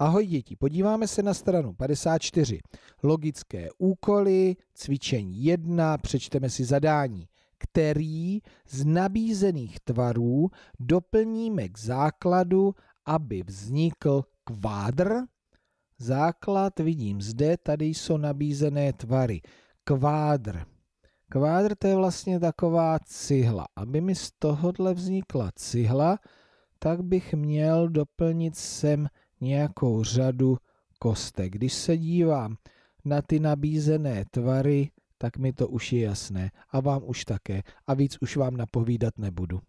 Ahoj děti, podíváme se na stranu 54. Logické úkoly, cvičení 1, přečteme si zadání, který z nabízených tvarů doplníme k základu, aby vznikl kvádr. Základ vidím zde, tady jsou nabízené tvary. Kvádr. Kvádr to je vlastně taková cihla. Aby mi z tohohle vznikla cihla, tak bych měl doplnit sem nějakou řadu kostek. Když se dívám na ty nabízené tvary, tak mi to už je jasné a vám už také a víc už vám napovídat nebudu.